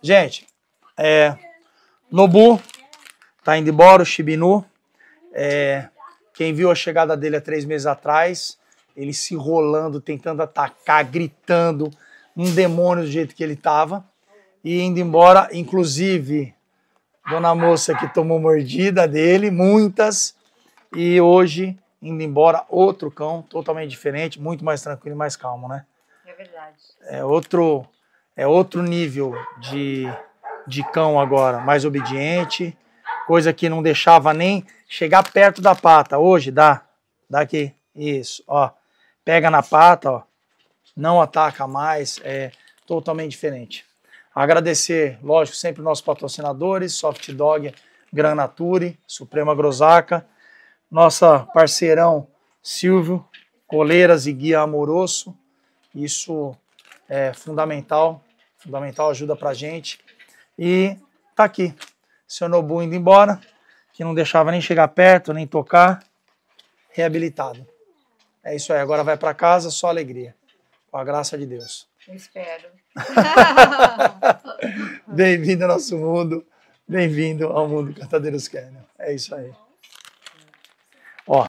Gente, é, Nobu tá indo embora, o Shibinu. É, quem viu a chegada dele há três meses atrás, ele se rolando, tentando atacar, gritando, um demônio do jeito que ele tava. E indo embora, inclusive, dona moça que tomou mordida dele, muitas. E hoje, indo embora, outro cão, totalmente diferente, muito mais tranquilo e mais calmo, né? É verdade. É outro é outro nível de, de cão agora, mais obediente, coisa que não deixava nem chegar perto da pata. Hoje dá, dá aqui, isso, ó, pega na pata, ó, não ataca mais, é totalmente diferente. Agradecer, lógico, sempre nossos patrocinadores, Soft Dog, Gran Nature, Suprema Grosaca, nossa parceirão Silvio, Coleiras e Guia Amoroso, isso é fundamental Fundamental ajuda pra gente. E tá aqui. Seu Nobu indo embora, que não deixava nem chegar perto, nem tocar. Reabilitado. É isso aí. Agora vai para casa, só alegria. Com a graça de Deus. Eu espero. Bem-vindo ao nosso mundo. Bem-vindo ao mundo Cantadeiros Kenner. Né? É isso aí.